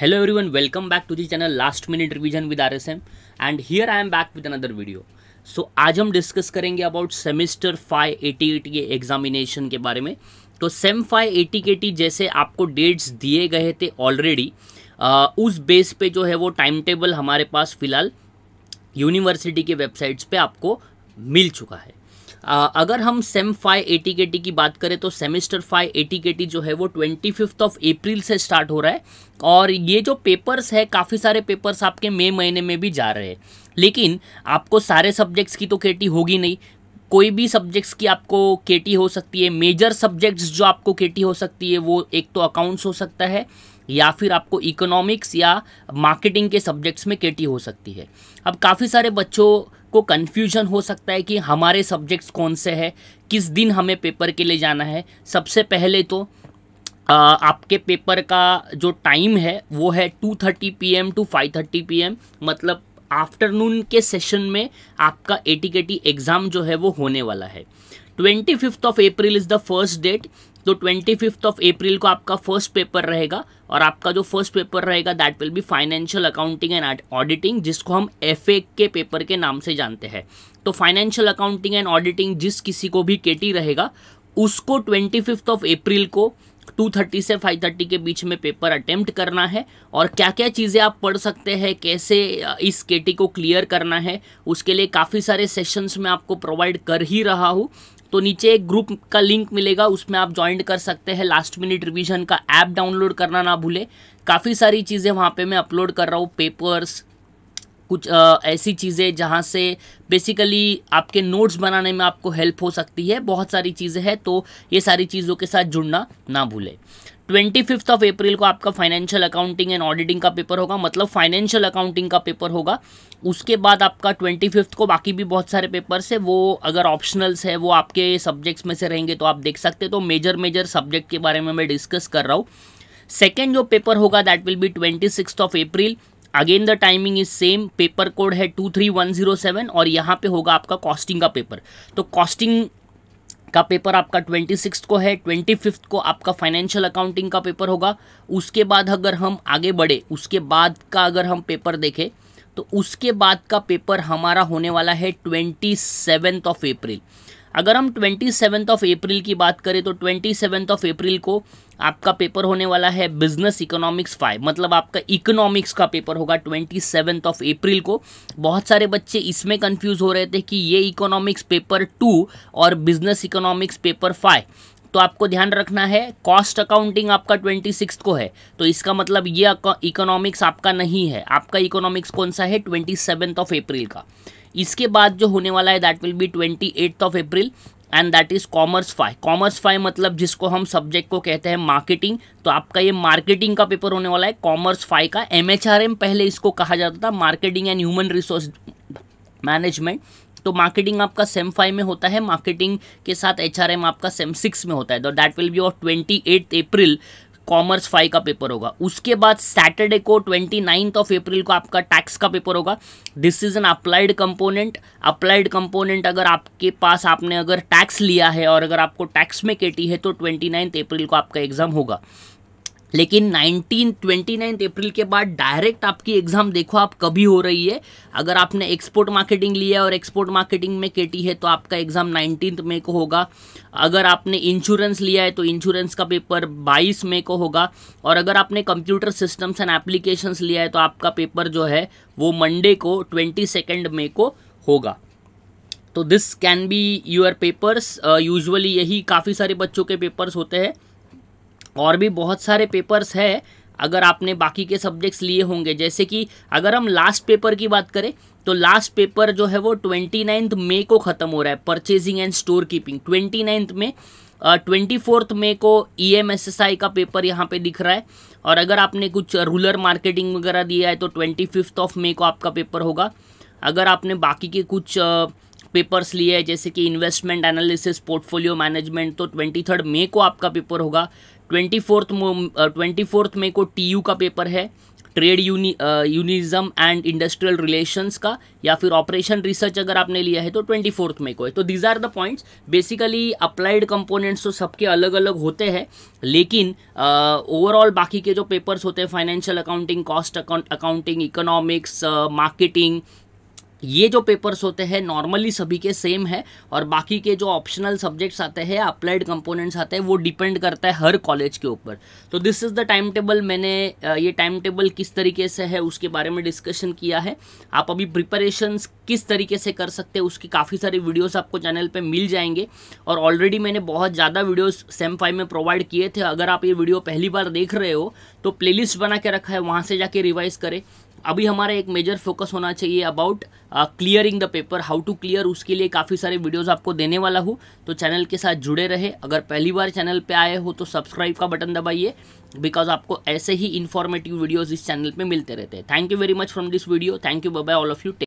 hello welcome back to the channel last minute last with R S M and here I am back with another video so आज हम discuss करेंगे about semester five AT AT K examination के बारे में तो sem five ATKT जैसे आपको dates दिए गए थे ऑलरेडी उस बेस पे जो है वो टाइम टेबल हमारे पास फ़िलहाल यूनिवर्सिटी के वेबसाइट्स पे आपको मिल चुका है अगर हम sem five ATKT की बात करें तो semester five ATKT जो है वो ट्वेंटी फिफ्थ ऑफ अप्रैल से स्टार्ट हो रहा है और ये जो पेपर्स है काफ़ी सारे पेपर्स आपके मई महीने में भी जा रहे हैं लेकिन आपको सारे सब्जेक्ट्स की तो टी होगी नहीं कोई भी सब्जेक्ट्स की आपको टी हो सकती है मेजर सब्जेक्ट्स जो आपको टी हो सकती है वो एक तो अकाउंट्स हो सकता है या फिर आपको इकोनॉमिक्स या मार्केटिंग के सब्जेक्ट्स में टी हो सकती है अब काफ़ी सारे बच्चों आपको कन्फ्यूजन हो सकता है कि हमारे सब्जेक्ट्स कौन से हैं किस दिन हमें पेपर के लिए जाना है सबसे पहले तो आ, आपके पेपर का जो टाइम है वो है two thirty P M to five thirty P M मतलब आफ्टरनून के सेशन में आपका एटीकेटी एग्ज़ाम जो है वो होने वाला है twenty fifth of April is the first date तो ट्वेंटी फिफ्थ ऑफ अप्रैल को आपका फर्स्ट पेपर रहेगा और आपका जो फर्स्ट पेपर रहेगा that will be financial accounting and auditing जिसको हम एफ के पेपर के नाम से जानते हैं तो फाइनेंशियल अकाउंटिंग एंड ऑडिटिंग जिस किसी को भी के रहेगा उसको ट्वेंटी फिफ्थ ऑफ अप्रैल को 230 से 530 के बीच में पेपर अटेम्प्ट करना है और क्या क्या चीज़ें आप पढ़ सकते हैं कैसे इस के को क्लियर करना है उसके लिए काफ़ी सारे सेशंस में आपको प्रोवाइड कर ही रहा हूँ तो नीचे एक ग्रुप का लिंक मिलेगा उसमें आप ज्वाइन कर सकते हैं लास्ट मिनट रिवीजन का ऐप डाउनलोड करना ना भूले काफ़ी सारी चीज़ें वहाँ पे मैं अपलोड कर रहा हूँ पेपर्स कुछ आ, ऐसी चीज़ें जहाँ से बेसिकली आपके नोट्स बनाने में आपको हेल्प हो सकती है बहुत सारी चीज़ें हैं तो ये सारी चीज़ों के साथ जुड़ना ना भूलें ट्वेंटी फिफ्थ ऑफ अप्रैल को आपका फाइनेंशियल अकाउंटिंग एंड ऑडिटिंग का पेपर होगा मतलब फाइनेंशियल अकाउंटिंग का पेपर होगा उसके बाद आपका ट्वेंटी फिफ्थ को बाकी भी बहुत सारे पेपर्स है वो अगर ऑप्शनल्स है वो आपके सब्जेक्ट्स में से रहेंगे तो आप देख सकते तो मेजर मेजर सब्जेक्ट के बारे में मैं डिस्कस कर रहा हूँ सेकेंड जो पेपर होगा that will be twenty six of April again the timing is same paper code है two three one zero seven और यहाँ पे होगा आपका कॉस्टिंग का पेपर तो कॉस्टिंग का पेपर आपका ट्वेंटी सिक्स को है ट्वेंटी फिफ्थ को आपका फाइनेंशियल अकाउंटिंग का पेपर होगा उसके बाद अगर हम आगे बढ़े उसके बाद का अगर हम पेपर देखें तो उसके बाद का पेपर हमारा होने वाला है ट्वेंटी सेवेंथ ऑफ अप्रैल अगर हम ट्वेंटी ऑफ अप्रैल की बात करें तो ट्वेंटी ऑफ अप्रैल को आपका पेपर होने वाला है बिजनेस इकोनॉमिक्स फाइव मतलब आपका इकोनॉमिक्स का पेपर होगा ट्वेंटी सेवन्थ ऑफ अप्रैल को बहुत सारे बच्चे इसमें कंफ्यूज हो रहे थे कि ये इकोनॉमिक्स पेपर टू और बिजनेस इकोनॉमिक्स पेपर फाइव तो आपको ध्यान रखना है कॉस्ट अकाउंटिंग आपका ट्वेंटी सिक्स को है तो इसका मतलब ये इकोनॉमिक्स आपका नहीं है आपका इकोनॉमिक्स कौन सा है ट्वेंटी सेवेंथ ऑफ अप्रैल का इसके बाद जो होने वाला है that will be twenty eighth of April and that is commerce five commerce five मतलब जिसको हम सब्जेक्ट को कहते हैं मार्केटिंग तो आपका ये मार्केटिंग का पेपर होने वाला है कॉमर्स फाइव का एम पहले इसको कहा जाता था marketing and human resource management तो मार्केटिंग आपका सेम फाइव में होता है मार्केटिंग के साथ एच आपका सेम सिक्स में होता है तो that will be of twenty eight April commerce five का पेपर होगा उसके बाद सैटरडे को ट्वेंटी नाइन्थ ऑफ अप्रैल को आपका टैक्स का पेपर होगा this is an applied component applied component अगर आपके पास आपने अगर टैक्स लिया है और अगर आपको टैक्स में केटी है तो ट्वेंटी नाइन्थ अप्रैल को आपका एग्जाम होगा लेकिन 19 29 अप्रैल के बाद डायरेक्ट आपकी एग्ज़ाम देखो आप कभी हो रही है अगर आपने एक्सपोर्ट मार्केटिंग लिया और एक्सपोर्ट मार्केटिंग में केटी है तो आपका एग्ज़ाम नाइनटीन मई को होगा अगर आपने इंश्योरेंस लिया है तो इंश्योरेंस का पेपर बाईस मई को होगा और अगर आपने कंप्यूटर सिस्टम्स एंड एप्लीकेशंस लिया है तो आपका पेपर जो है वो मंडे को ट्वेंटी सेकेंड मई को होगा तो this can be your papers usually यही काफ़ी सारे बच्चों के पेपर्स होते हैं और भी बहुत सारे पेपर्स है अगर आपने बाकी के सब्जेक्ट्स लिए होंगे जैसे कि अगर हम लास्ट पेपर की बात करें तो लास्ट पेपर जो है वो ट्वेंटी नाइन्थ मे को ख़त्म हो रहा है purchasing and store keeping twenty ninth में ट्वेंटी फोर्थ मे को E M S S I का पेपर यहाँ पे दिख रहा है और अगर आपने कुछ रूलर मार्केटिंग वगैरह दिया है तो ट्वेंटी फिफ्थ ऑफ मे को आपका पेपर होगा अगर आपने बाकी के कुछ पेपर्स लिए हैं जैसे कि इन्वेस्टमेंट एनालिसिस पोर्टफोलियो मैनेजमेंट तो ट्वेंटी थर्ड मे को आपका पेपर होगा twenty fourth twenty fourth May को यू का पेपर है trade uni unionism and industrial relations का या फिर ऑपरेशन रिसर्च अगर आपने लिया है तो ट्वेंटी फोर्थ मई को है तो these are the points basically applied components तो सबके अलग अलग होते हैं लेकिन ओवरऑल uh, बाकी के जो पेपर्स होते हैं financial accounting cost accounting economics marketing ये जो पेपर्स होते हैं नॉर्मली सभी के सेम है और बाकी के जो ऑप्शनल सब्जेक्ट्स आते हैं अप्लाइड कंपोनेंट्स आते हैं वो डिपेंड करता है हर कॉलेज के ऊपर तो this is the time table मैंने ये टाइम टेबल किस तरीके से है उसके बारे में डिस्कशन किया है आप अभी प्रिपरेशन किस तरीके से कर सकते हैं उसकी काफ़ी सारी वीडियोज़ आपको चैनल पर मिल जाएंगे और ऑलरेडी मैंने बहुत ज़्यादा वीडियोज़ सेम फाइव में प्रोवाइड किए थे अगर आप ये वीडियो पहली बार देख रहे हो तो प्लेलिस्ट बना के रखा है वहाँ से जाके रिवाइज़ करें अभी हमारा एक मेजर फोकस होना चाहिए about clearing the paper how to clear उसके लिए काफ़ी सारे वीडियोस आपको देने वाला हूँ तो चैनल के साथ जुड़े रहे अगर पहली बार चैनल पे आए हो तो सब्सक्राइब का बटन दबाइए बिकॉज आपको ऐसे ही इन्फॉर्मेटिव वीडियोज़ इस चैनल पर मिलते रहते हैं thank you very much from this video thank you bye all of you